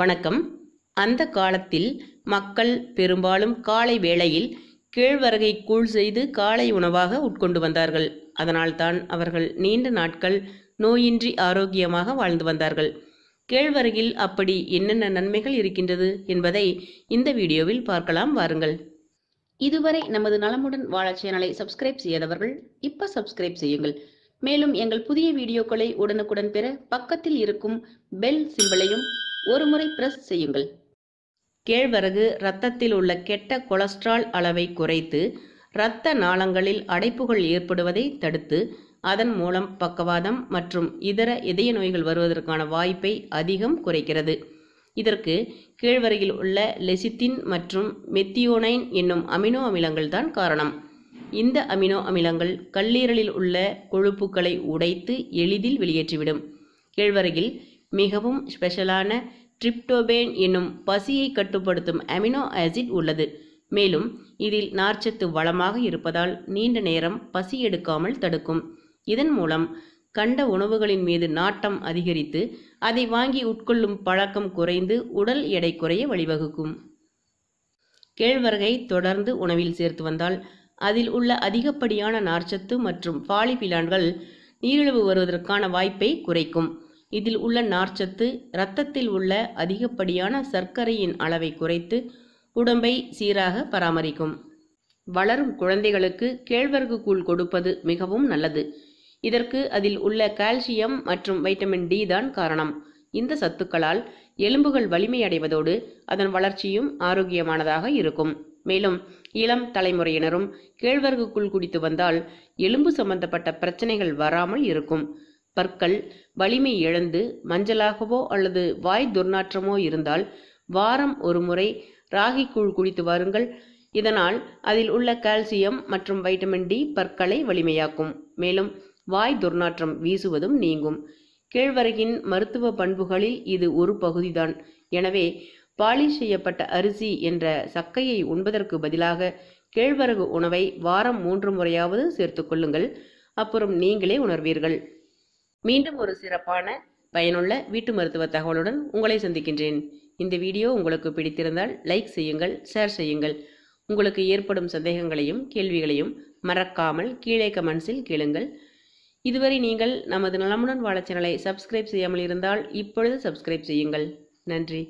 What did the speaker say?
வணக்கம் அந்த காலத்தில் மக்கள் பெரும்பாலும் காலை வேளையில் கேழ்வரகை கூழ் செய்து காலை உணவாக உட்கொண்டு வந்தார்கள் அதனால்தான் அவர்கள் நீண்ட நாட்கள் நோயின்றி ஆரோக்கியமாக வாழ்ந்து வந்தார்கள் கேழ்வரகில் அப்படி என்னென்ன நன்மைகள் இருக்கின்றது என்பதை இந்த வீடியோவில் பார்க்கலாம் வாருங்கள் இதுவரை நமது நலமுடன் வாழ சேனலை சப்ஸ்கிரைப் செய்யாதவர்கள் இப்ப சப்ஸ்கிரைப் செய்யுங்கள் மேலும் எங்கள் புதிய வீடியோக்களை உடனுக்குடன் பெற பக்கத்தில் இருக்கும் பெல் சிம்பிளையும் ஒரு முறை பிரஸ் செய்யுங்கள் கேழ்வரகு ரத்தத்தில் உள்ள கெட்ட கொலஸ்ட்ரால் அளவை குறைத்து இரத்த நாளங்களில் அடைப்புகள் ஏற்படுவதை தடுத்து அதன் மூலம் பக்கவாதம் மற்றும் இதர இதய நோய்கள் வருவதற்கான வாய்ப்பை அதிகம் குறைக்கிறது இதற்கு கேழ்வரகில் உள்ள லெசித்தின் மற்றும் மெத்தியோனைன் என்னும் அமினோ அமிலங்கள் தான் காரணம் இந்த அமினோ அமிலங்கள் கல்லீரலில் உள்ள கொழுப்புகளை உடைத்து எளிதில் வெளியேற்றிவிடும் கேழ்வரகில் மிகவும் ஸ்பெஷலான ட்ரிப்டோபேன் என்னும் பசியை கட்டுப்படுத்தும் அமினோ ஆசிட் உள்ளது மேலும் இதில் நார்ச்சத்து வளமாக இருப்பதால் நீண்ட நேரம் பசி எடுக்காமல் தடுக்கும் இதன் மூலம் கண்ட உணவுகளின் மீது நாட்டம் அதிகரித்து அதை வாங்கி உட்கொள்ளும் பழக்கம் குறைந்து உடல் எடை குறைய வழிவகுக்கும் கேழ்வரகை தொடர்ந்து உணவில் சேர்த்து வந்தால் அதில் உள்ள அதிகப்படியான நார்ச்சத்து மற்றும் பாலிபிலான்கள் நீரிழிவு வருவதற்கான வாய்ப்பை குறைக்கும் இதில் உள்ள நார்ச்சத்து இரத்தத்தில் உள்ள அதிகப்படியான சர்க்கரையின் அளவை குறைத்து உடம்பை சீராக பராமரிக்கும் வளரும் குழந்தைகளுக்கு கேழ்வரகு கூழ் கொடுப்பது மிகவும் நல்லது இதற்கு அதில் உள்ள கால்சியம் மற்றும் வைட்டமின் டி தான் காரணம் இந்த சத்துக்களால் எலும்புகள் வலிமையடைவதோடு அதன் வளர்ச்சியும் ஆரோக்கியமானதாக இருக்கும் மேலும் இளம் தலைமுறையினரும் கேழ்வரகு கூழ் குடித்து வந்தால் எலும்பு சம்பந்தப்பட்ட பிரச்சனைகள் வராமல் இருக்கும் பற்கள் வலிமை இழந்து மஞ்சளாகவோ அல்லது வாய் துர்நாற்றமோ இருந்தால் வாரம் ஒரு முறை ராகி கூழ் குடித்து வாருங்கள் இதனால் அதில் உள்ள கால்சியம் மற்றும் வைட்டமின் டி பற்களை வலிமையாக்கும் மேலும் வாய் துர்நாற்றம் வீசுவதும் நீங்கும் கேழ்வரகின் மருத்துவ பண்புகளில் இது ஒரு பகுதிதான் எனவே பாலிஷ் செய்யப்பட்ட அரிசி என்ற சக்கையை உண்பதற்கு பதிலாக கேழ்வரகு உணவை வாரம் மூன்று முறையாவது சேர்த்துக்கொள்ளுங்கள் அப்புறம் நீங்களே உணர்வீர்கள் மீண்டும் ஒரு சிறப்பான பயனுள்ள வீட்டு மருத்துவ தகவலுடன் உங்களை சந்திக்கின்றேன் இந்த வீடியோ உங்களுக்கு பிடித்திருந்தால் லைக் செய்யுங்கள் ஷேர் செய்யுங்கள் உங்களுக்கு ஏற்படும் சந்தேகங்களையும் கேள்விகளையும் மறக்காமல் கீழே கமெண்ட்ஸில் கேளுங்கள் இதுவரை நீங்கள் நமது நலமுடன் வாழ சேனலை சப்ஸ்கிரைப் செய்யாமல் இருந்தால் இப்பொழுது சப்ஸ்கிரைப் செய்யுங்கள் நன்றி